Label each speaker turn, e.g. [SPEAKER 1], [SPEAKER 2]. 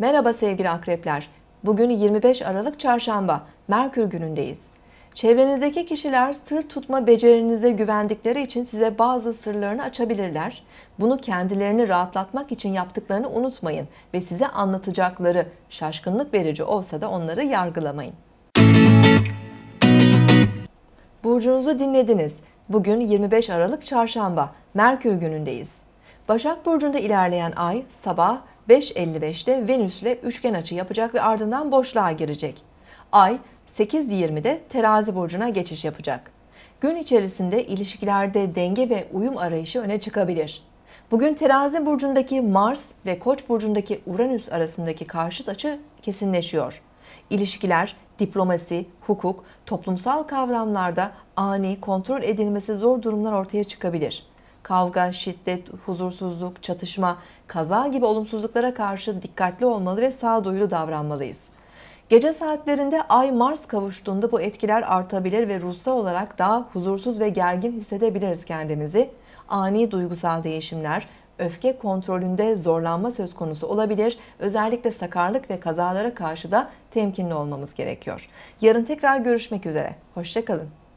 [SPEAKER 1] Merhaba sevgili akrepler. Bugün 25 Aralık Çarşamba, Merkür günündeyiz. Çevrenizdeki kişiler sır tutma becerinize güvendikleri için size bazı sırlarını açabilirler. Bunu kendilerini rahatlatmak için yaptıklarını unutmayın ve size anlatacakları şaşkınlık verici olsa da onları yargılamayın. Burcunuzu dinlediniz. Bugün 25 Aralık Çarşamba, Merkür günündeyiz. Başak Burcu'nda ilerleyen ay sabah 555'de Venüs ile üçgen açı yapacak ve ardından boşluğa girecek. Ay 8.20'de terazi burcuna geçiş yapacak. Gün içerisinde ilişkilerde denge ve uyum arayışı öne çıkabilir. Bugün terazi burcundaki Mars ve koç burcundaki Uranüs arasındaki karşıt açı kesinleşiyor. İlişkiler, diplomasi, hukuk, toplumsal kavramlarda ani, kontrol edilmesi zor durumlar ortaya çıkabilir kavga, şiddet, huzursuzluk, çatışma, kaza gibi olumsuzluklara karşı dikkatli olmalı ve sağduyulu davranmalıyız. Gece saatlerinde Ay Mars kavuştuğunda bu etkiler artabilir ve ruhsal olarak daha huzursuz ve gergin hissedebiliriz kendimizi. Ani duygusal değişimler, öfke kontrolünde zorlanma söz konusu olabilir. Özellikle sakarlık ve kazalara karşı da temkinli olmamız gerekiyor. Yarın tekrar görüşmek üzere. Hoşçakalın.